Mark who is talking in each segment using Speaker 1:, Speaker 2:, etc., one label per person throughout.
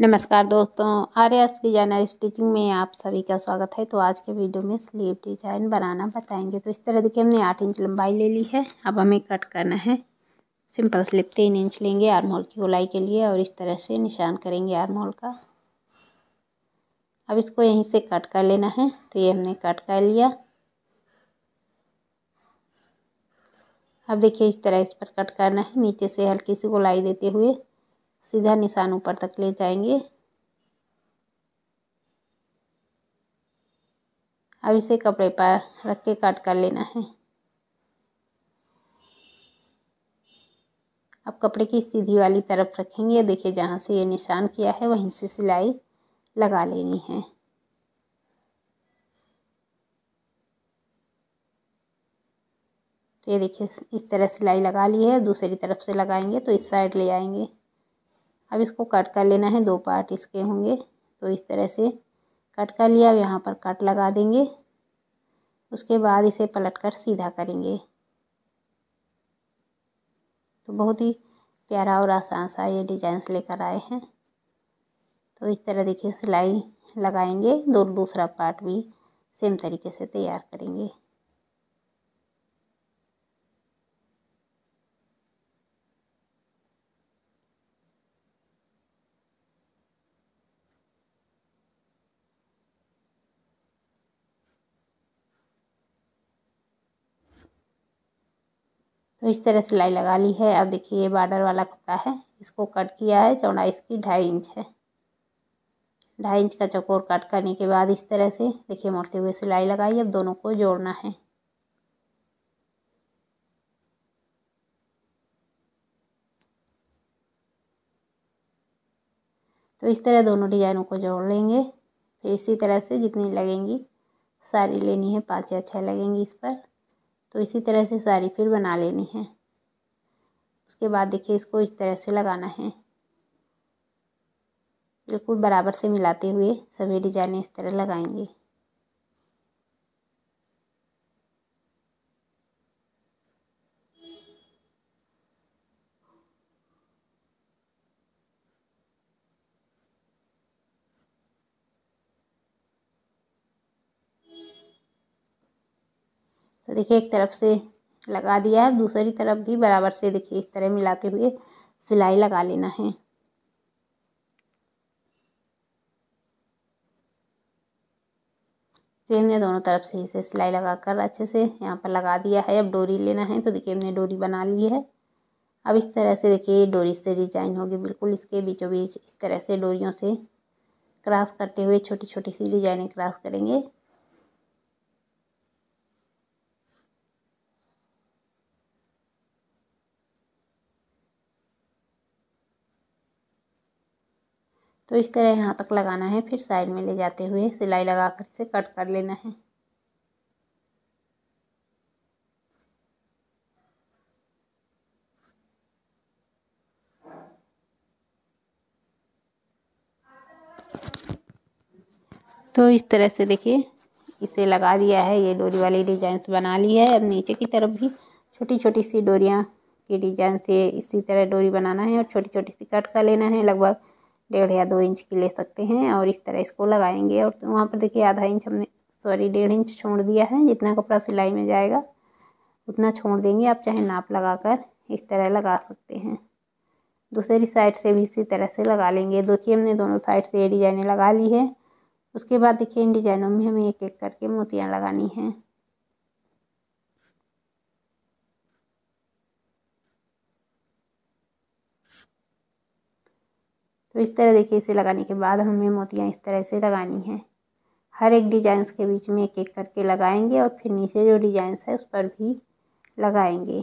Speaker 1: नमस्कार दोस्तों S designer stitching में आप सभी का स्वागत है तो आज के वीडियो में स्लीव डिजाइन बनाना बताएंगे तो इस तरह देखिए हमने आठ इंच लंबाई ले ली है अब हमें कट करना है सिंपल स्लिप तीन इंच लेंगे आर्म की गोलाई के लिए और इस तरह से निशान करेंगे आरमोल का अब इसको यहीं से कट कर लेना है तो ये हमने कट कर लिया अब देखिए इस तरह इस पर कट करना है नीचे से हल्की सी गोलाई देते हुए सीधा निशान ऊपर तक ले जाएंगे अब इसे कपड़े पर रख के काट कर लेना है अब कपड़े की सीधी वाली तरफ रखेंगे देखिए जहाँ से ये निशान किया है वहीं से सिलाई लगा लेनी है तो ये देखिए इस तरह सिलाई लगा ली है दूसरी तरफ से लगाएंगे तो इस साइड ले आएंगे अब इसको कट कर लेना है दो पार्ट इसके होंगे तो इस तरह से कट कर लिया अब यहाँ पर कट लगा देंगे उसके बाद इसे पलट कर सीधा करेंगे तो बहुत ही प्यारा और आसान सा ये डिजाइन लेकर आए हैं तो इस तरह देखिए सिलाई लगाएंगे दो दूसरा पार्ट भी सेम तरीके से तैयार करेंगे तो इस तरह सिलाई लगा ली है अब देखिए ये बॉर्डर वाला कपड़ा है इसको कट किया है चौड़ाई इसकी ढाई इंच है ढाई इंच का चकोर कट करने के बाद इस तरह से देखिए मोड़ते हुए सिलाई लगाई अब दोनों को जोड़ना है तो इस तरह दोनों डिजाइनों को जोड़ लेंगे फिर इसी तरह से जितनी लगेंगी सारी लेनी है पाँच या छः लगेंगी इस पर तो इसी तरह से साड़ी फिर बना लेनी है उसके बाद देखिए इसको इस तरह से लगाना है बिल्कुल बराबर से मिलाते हुए सभी डिजाइनें इस तरह लगाएंगे तो देखिए एक तरफ से लगा दिया है दूसरी तरफ भी बराबर से देखिए इस तरह मिलाते हुए सिलाई लगा लेना है तो हमने दोनों तरफ से इसे सिलाई लगाकर अच्छे से यहाँ पर लगा दिया है अब डोरी लेना है तो देखिए हमने डोरी बना ली है अब इस तरह से देखिए डोरी से डिजाइन होगी बिल्कुल इसके बीचों बीच इस तरह से डोरियों से क्रॉस करते हुए छोटी छोटी सी डिजाइनें क्रॉस करेंगे तो इस तरह यहाँ तक लगाना है फिर साइड में ले जाते हुए सिलाई लगा कर इसे कट कर लेना है तो इस तरह से देखिए इसे लगा दिया है ये डोरी वाली डिजाइंस बना ली है अब नीचे की तरफ भी छोटी छोटी सी डोरियाँ की डिजाइन से इसी तरह डोरी बनाना है और छोटी छोटी सी कट कर लेना है लगभग डेढ़ या दो इंच की ले सकते हैं और इस तरह इसको लगाएंगे और तो वहाँ पर देखिए आधा इंच हमने सॉरी डेढ़ इंच छोड़ दिया है जितना कपड़ा सिलाई में जाएगा उतना छोड़ देंगे आप चाहे नाप लगाकर इस तरह लगा सकते हैं दूसरी साइड से भी इसी तरह से लगा लेंगे देखिए हमने दोनों साइड से ये डिजाइनें लगा ली है उसके बाद देखिए इन डिजाइनों में हमें एक एक करके मोतियाँ लगानी हैं तो इस तरह देखिए इसे लगाने के बाद हमें मोतियाँ इस तरह से लगानी हैं हर एक डिजाइंस के बीच में एक एक करके लगाएंगे और फिर नीचे जो डिजाइंस है उस पर भी लगाएंगे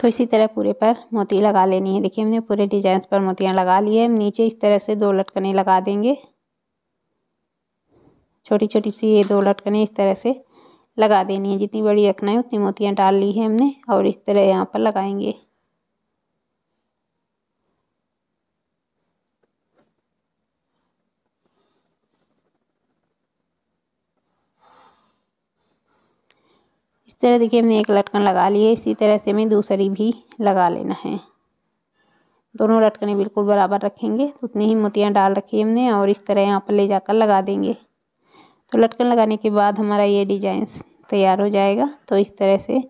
Speaker 1: तो इसी तरह पूरे पर मोती लगा लेनी है देखिए हमने पूरे डिजाइन पर मोतियाँ लगा ली है हम नीचे इस तरह से दो लटकने लगा देंगे छोटी छोटी सी ये दो लटकने इस तरह से लगा देनी है जितनी बड़ी रखना है उतनी मोतियाँ डाल ली है हमने और इस तरह यहाँ पर लगाएंगे इस तरह देखिए हमने एक लटकन लगा ली है इसी तरह से हमें दूसरी भी लगा लेना है दोनों लटकने बिल्कुल बराबर रखेंगे तो उतनी ही मोतियाँ डाल रखी हमने और इस तरह यहाँ पर ले जाकर लगा देंगे तो लटकन लगाने के बाद हमारा ये डिजाइंस तैयार हो जाएगा तो इस तरह से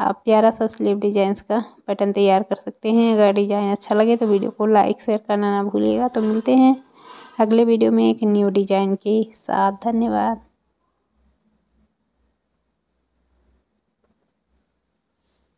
Speaker 1: आप प्यारा सा स्लीव डिजाइंस का पैटर्न तैयार कर सकते हैं अगर डिजाइन अच्छा लगे तो वीडियो को लाइक शेयर करना ना भूलिएगा तो मिलते हैं अगले वीडियो में एक न्यू डिजाइन के साथ धन्यवाद